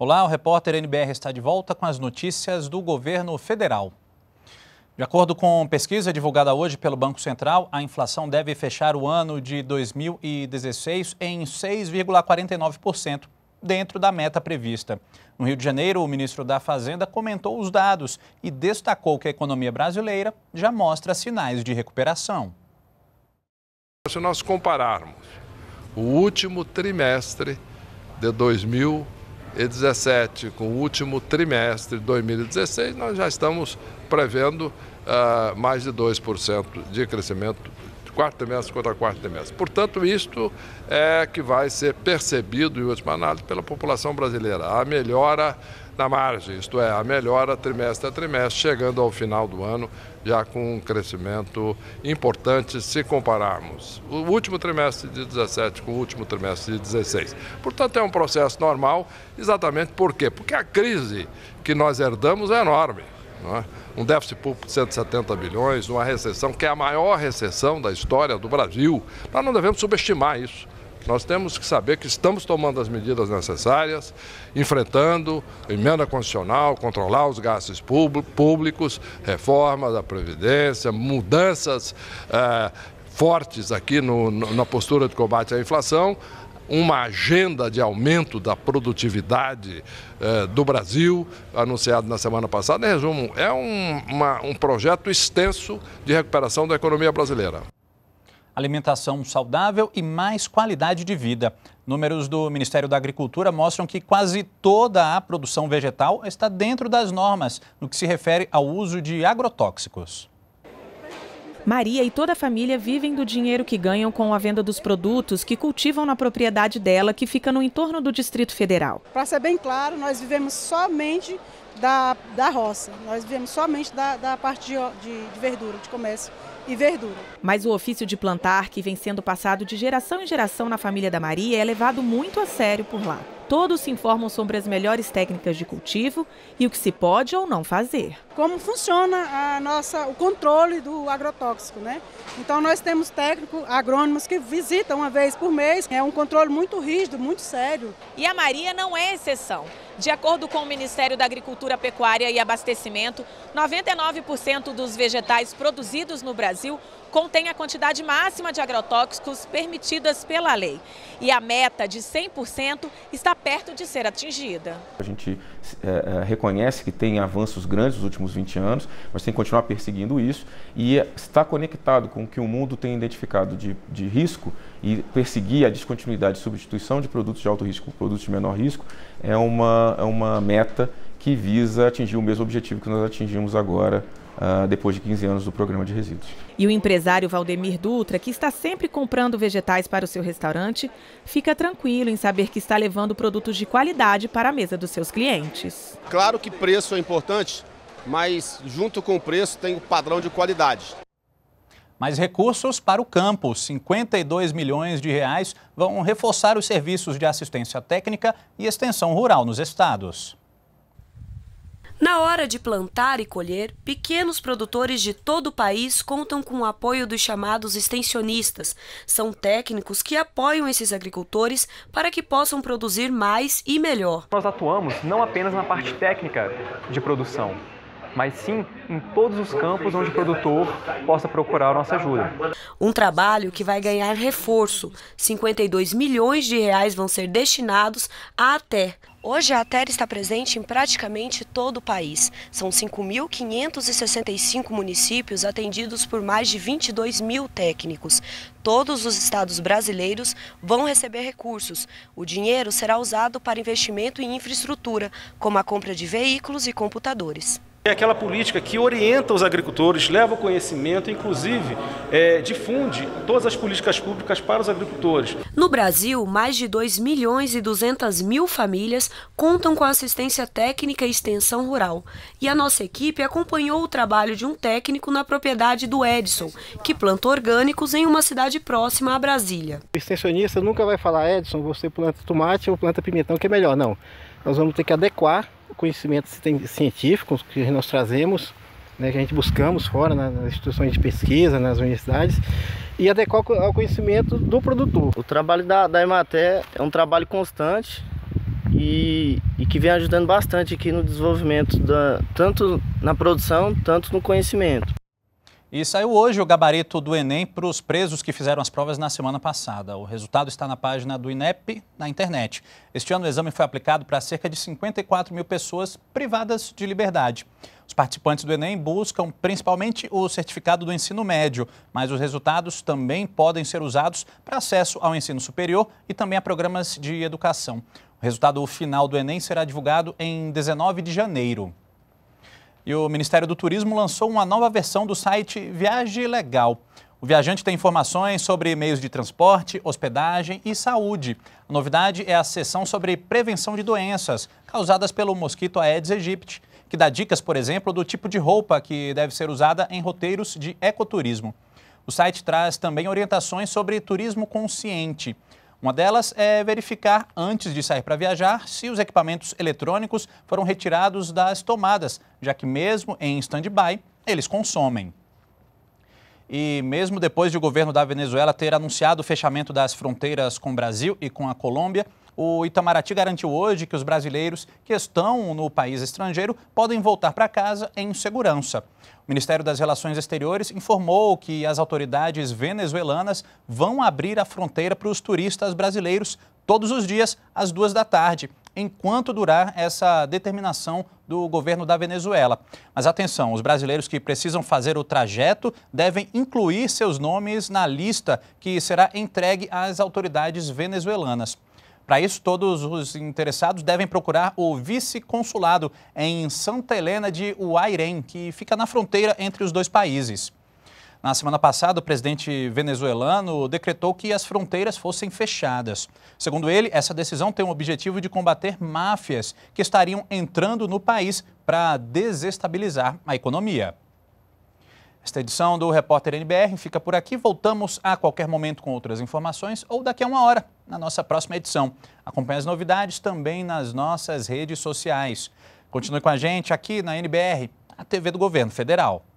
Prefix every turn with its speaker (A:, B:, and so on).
A: Olá, o repórter NBR está de volta com as notícias do governo federal. De acordo com pesquisa divulgada hoje pelo Banco Central, a inflação deve fechar o ano de 2016 em 6,49%, dentro da meta prevista. No Rio de Janeiro, o ministro da Fazenda comentou os dados e destacou que a economia brasileira já mostra sinais de recuperação.
B: Se nós compararmos o último trimestre de 2016, 2017 com o último trimestre de 2016, nós já estamos prevendo ah, mais de 2% de crescimento quarto trimestre contra quarto trimestre. Portanto, isto é que vai ser percebido, em última análise, pela população brasileira. A melhora da margem, isto é, a melhora trimestre a trimestre, chegando ao final do ano já com um crescimento importante se compararmos o último trimestre de 17 com o último trimestre de 16. Portanto, é um processo normal, exatamente por quê? Porque a crise que nós herdamos é enorme. É? Um déficit público de 170 bilhões, uma recessão que é a maior recessão da história do Brasil. Nós não devemos subestimar isso. Nós temos que saber que estamos tomando as medidas necessárias, enfrentando emenda constitucional, controlar os gastos públicos, reforma da Previdência, mudanças eh, fortes aqui no, no, na postura de combate à inflação, uma agenda de aumento da produtividade eh, do Brasil, anunciado na semana passada. Em resumo, é um, uma, um projeto extenso de recuperação da economia brasileira
A: alimentação saudável e mais qualidade de vida. Números do Ministério da Agricultura mostram que quase toda a produção vegetal está dentro das normas no que se refere ao uso de agrotóxicos.
C: Maria e toda a família vivem do dinheiro que ganham com a venda dos produtos que cultivam na propriedade dela, que fica no entorno do Distrito Federal. Para ser bem claro, nós vivemos somente da, da roça, nós vivemos somente da, da parte de, de, de verdura, de comércio e verdura. Mas o ofício de plantar, que vem sendo passado de geração em geração na família da Maria, é levado muito a sério por lá. Todos se informam sobre as melhores técnicas de cultivo e o que se pode ou não fazer. Como funciona a nossa, o controle do agrotóxico, né? Então nós temos técnicos agrônomos que visitam uma vez por mês. É um controle muito rígido, muito sério. E a Maria não é exceção. De acordo com o Ministério da Agricultura, Pecuária e Abastecimento, 99% dos vegetais produzidos no Brasil contém a quantidade máxima de agrotóxicos permitidas pela lei. E a meta de 100% está perto de ser atingida.
A: A gente é, é reconhece que tem avanços grandes nos últimos 20 anos, mas tem que continuar perseguindo isso e está conectado com o que o mundo tem identificado de, de risco e perseguir a descontinuidade e substituição de produtos de alto risco por produtos de menor risco é uma, é uma meta que visa atingir o mesmo objetivo que nós atingimos agora Uh, depois de 15 anos do programa de resíduos.
C: E o empresário Valdemir Dutra, que está sempre comprando vegetais para o seu restaurante, fica tranquilo em saber que está levando produtos de qualidade para a mesa dos seus clientes.
A: Claro que preço é importante, mas junto com o preço tem o padrão de qualidade. Mais recursos para o campo, 52 milhões de reais, vão reforçar os serviços de assistência técnica e extensão rural nos estados.
D: Na hora de plantar e colher, pequenos produtores de todo o país contam com o apoio dos chamados extensionistas. São técnicos que apoiam esses agricultores para que possam produzir mais e melhor.
A: Nós atuamos não apenas na parte técnica de produção, mas sim em todos os campos onde o produtor possa procurar nossa ajuda.
D: Um trabalho que vai ganhar reforço. 52 milhões de reais vão ser destinados à ATER. Hoje a ATER está presente em praticamente todo o país. São 5.565 municípios atendidos por mais de 22 mil técnicos. Todos os estados brasileiros vão receber recursos. O dinheiro será usado para investimento em infraestrutura, como a compra de veículos e computadores.
A: É aquela política que orienta os agricultores, leva o conhecimento, inclusive é, difunde todas as políticas públicas para os agricultores.
D: No Brasil, mais de 2 milhões e 200 mil famílias contam com assistência técnica e extensão rural. E a nossa equipe acompanhou o trabalho de um técnico na propriedade do Edson, que planta orgânicos em uma cidade próxima a Brasília.
A: O extensionista nunca vai falar, Edson, você planta tomate ou planta pimentão, que é melhor. Não, nós vamos ter que adequar conhecimento científico que
B: nós trazemos, né, que a gente buscamos fora nas instituições de pesquisa, nas universidades, e adequar ao conhecimento do produtor. O trabalho da, da Emater é um trabalho constante e, e, que vem ajudando bastante aqui no desenvolvimento, da, tanto na produção, tanto no conhecimento.
A: E saiu hoje o gabarito do Enem para os presos que fizeram as provas na semana passada. O resultado está na página do INEP na internet. Este ano o exame foi aplicado para cerca de 54 mil pessoas privadas de liberdade. Os participantes do Enem buscam principalmente o certificado do ensino médio, mas os resultados também podem ser usados para acesso ao ensino superior e também a programas de educação. O resultado final do Enem será divulgado em 19 de janeiro. E o Ministério do Turismo lançou uma nova versão do site Viagem Legal. O viajante tem informações sobre meios de transporte, hospedagem e saúde. A novidade é a seção sobre prevenção de doenças causadas pelo mosquito Aedes aegypti, que dá dicas, por exemplo, do tipo de roupa que deve ser usada em roteiros de ecoturismo. O site traz também orientações sobre turismo consciente. Uma delas é verificar, antes de sair para viajar, se os equipamentos eletrônicos foram retirados das tomadas, já que, mesmo em stand-by, eles consomem. E mesmo depois de o governo da Venezuela ter anunciado o fechamento das fronteiras com o Brasil e com a Colômbia, o Itamaraty garantiu hoje que os brasileiros que estão no país estrangeiro podem voltar para casa em segurança. O Ministério das Relações Exteriores informou que as autoridades venezuelanas vão abrir a fronteira para os turistas brasileiros todos os dias às duas da tarde, enquanto durar essa determinação do governo da Venezuela. Mas atenção, os brasileiros que precisam fazer o trajeto devem incluir seus nomes na lista que será entregue às autoridades venezuelanas. Para isso, todos os interessados devem procurar o vice-consulado em Santa Helena de Uairém, que fica na fronteira entre os dois países. Na semana passada, o presidente venezuelano decretou que as fronteiras fossem fechadas. Segundo ele, essa decisão tem o objetivo de combater máfias que estariam entrando no país para desestabilizar a economia. Esta edição do Repórter NBR fica por aqui. Voltamos a qualquer momento com outras informações ou daqui a uma hora na nossa próxima edição. Acompanhe as novidades também nas nossas redes sociais. Continue com a gente aqui na NBR, a TV do Governo Federal.